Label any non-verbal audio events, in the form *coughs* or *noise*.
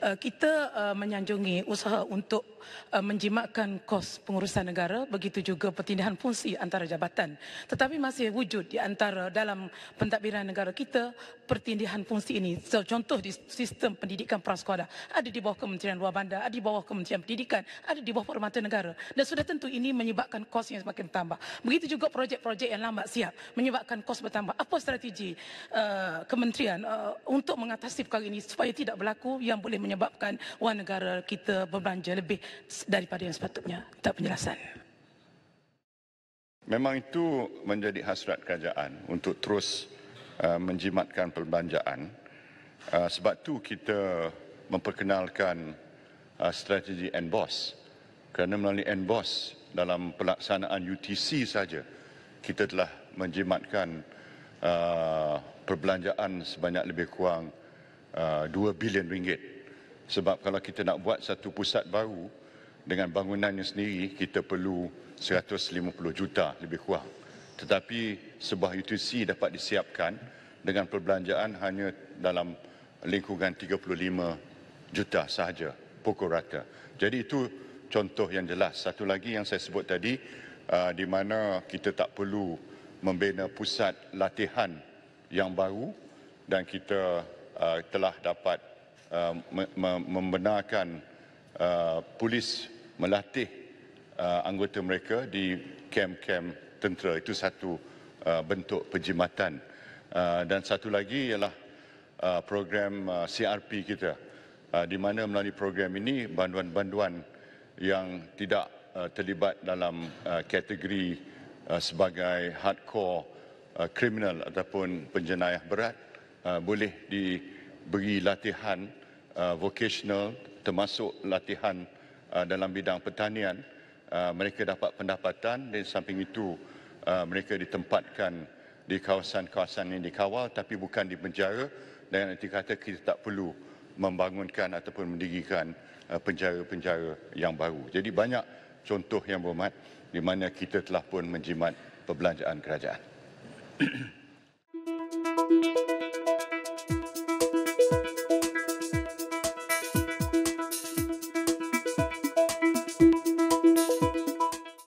Eh, kita uh, menyanjungi usaha untuk uh, menjimatkan kos pengurusan negara begitu juga pertindahan fungsi antara jabatan tetapi masih wujud di antara dalam pentadbiran negara kita pertindahan fungsi ini so, contoh di sistem pendidikan prasekolah ada di bawah Kementerian Luar Bandar ada di bawah Kementerian Pendidikan ada di bawah Perhormatan Negara dan sudah tentu ini menyebabkan kos yang semakin bertambah begitu juga projek-projek yang lambat siap menyebabkan kos bertambah apa strategi uh, kementerian uh, untuk mengatasi perkara ini supaya tidak berlaku yang boleh menyebabkan menyebabkan wang negara kita berbelanja lebih daripada yang sepatutnya. Tak penjelasan. Memang itu menjadi hasrat kerajaan untuk terus uh, menjimatkan perbelanjaan. Uh, sebab tu kita memperkenalkan uh, strategi NBOS. Kerana melalui NBOS dalam pelaksanaan UTC saja kita telah menjimatkan uh, perbelanjaan sebanyak lebih kurang uh, 2 bilion ringgit. Sebab kalau kita nak buat satu pusat baru dengan bangunannya sendiri, kita perlu 150 juta lebih kurang. Tetapi sebuah UTC dapat disiapkan dengan perbelanjaan hanya dalam lingkungan 35 juta sahaja pokok rata. Jadi itu contoh yang jelas. Satu lagi yang saya sebut tadi, uh, di mana kita tak perlu membina pusat latihan yang baru dan kita uh, telah dapat Uh, membenarkan uh, polis melatih uh, anggota mereka di kem-kem tentera itu satu uh, bentuk penjimatan uh, dan satu lagi ialah uh, program uh, CRP kita uh, di mana melalui program ini banduan-banduan yang tidak uh, terlibat dalam uh, kategori uh, sebagai hardcore uh, criminal ataupun penjenayah berat uh, boleh di beri latihan uh, vocational termasuk latihan uh, dalam bidang pertanian uh, mereka dapat pendapatan dan samping itu uh, mereka ditempatkan di kawasan-kawasan yang dikawal tapi bukan di penjara dan nanti kata kita tak perlu membangunkan ataupun mendirikan uh, penjara-penjara yang baru. Jadi banyak contoh yang berhormat di mana kita telah pun menjimat perbelanjaan kerajaan. *coughs*